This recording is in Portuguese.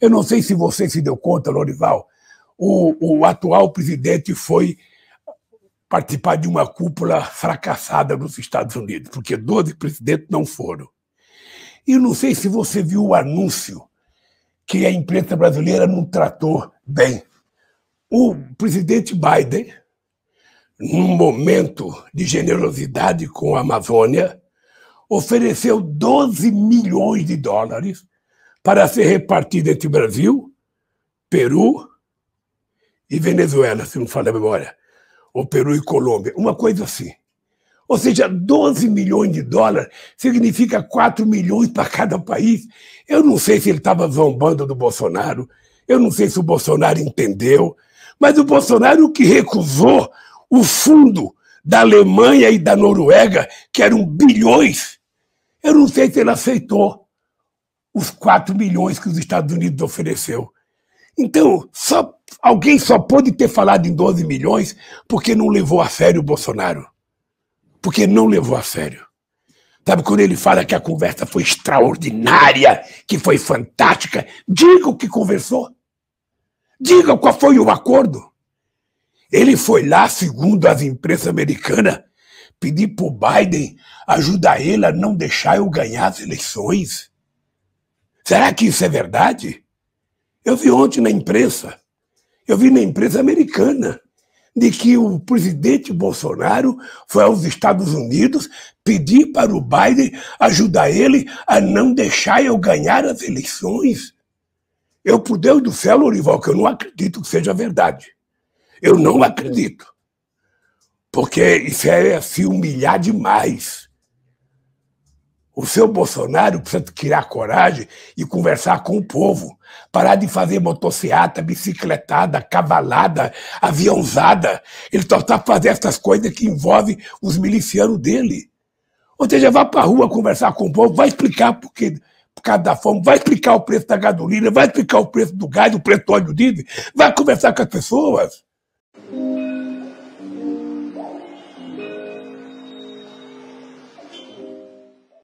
Eu não sei se você se deu conta, Lorival, o, o atual presidente foi participar de uma cúpula fracassada nos Estados Unidos, porque 12 presidentes não foram. E não sei se você viu o anúncio que a imprensa brasileira não tratou bem. O presidente Biden, num momento de generosidade com a Amazônia, ofereceu 12 milhões de dólares para ser repartida entre Brasil, Peru e Venezuela, se não falha a memória, ou Peru e Colômbia, uma coisa assim. Ou seja, 12 milhões de dólares significa 4 milhões para cada país. Eu não sei se ele estava zombando do Bolsonaro, eu não sei se o Bolsonaro entendeu, mas o Bolsonaro que recusou o fundo da Alemanha e da Noruega, que eram bilhões, eu não sei se ele aceitou os 4 milhões que os Estados Unidos ofereceu. Então, só, alguém só pode ter falado em 12 milhões porque não levou a sério o Bolsonaro. Porque não levou a sério. Sabe quando ele fala que a conversa foi extraordinária, que foi fantástica? Diga o que conversou. Diga qual foi o acordo. Ele foi lá, segundo as imprensas americanas, pedir para o Biden ajudar ele a não deixar eu ganhar as eleições. Será que isso é verdade? Eu vi ontem na imprensa, eu vi na imprensa americana, de que o presidente Bolsonaro foi aos Estados Unidos pedir para o Biden ajudar ele a não deixar eu ganhar as eleições. Eu, por Deus do céu, Lorival, que eu não acredito que seja verdade. Eu não acredito. Porque isso é se humilhar demais. O seu Bolsonaro precisa tirar coragem e conversar com o povo. Parar de fazer motocicleta, bicicletada, cavalada, aviãozada. Ele só está fazendo essas coisas que envolvem os milicianos dele. Ou seja, vá para a rua conversar com o povo, vai explicar por, quê, por causa da fome, vai explicar o preço da gasolina, vai explicar o preço do gás, o preço do óleo diesel, vai conversar com as pessoas.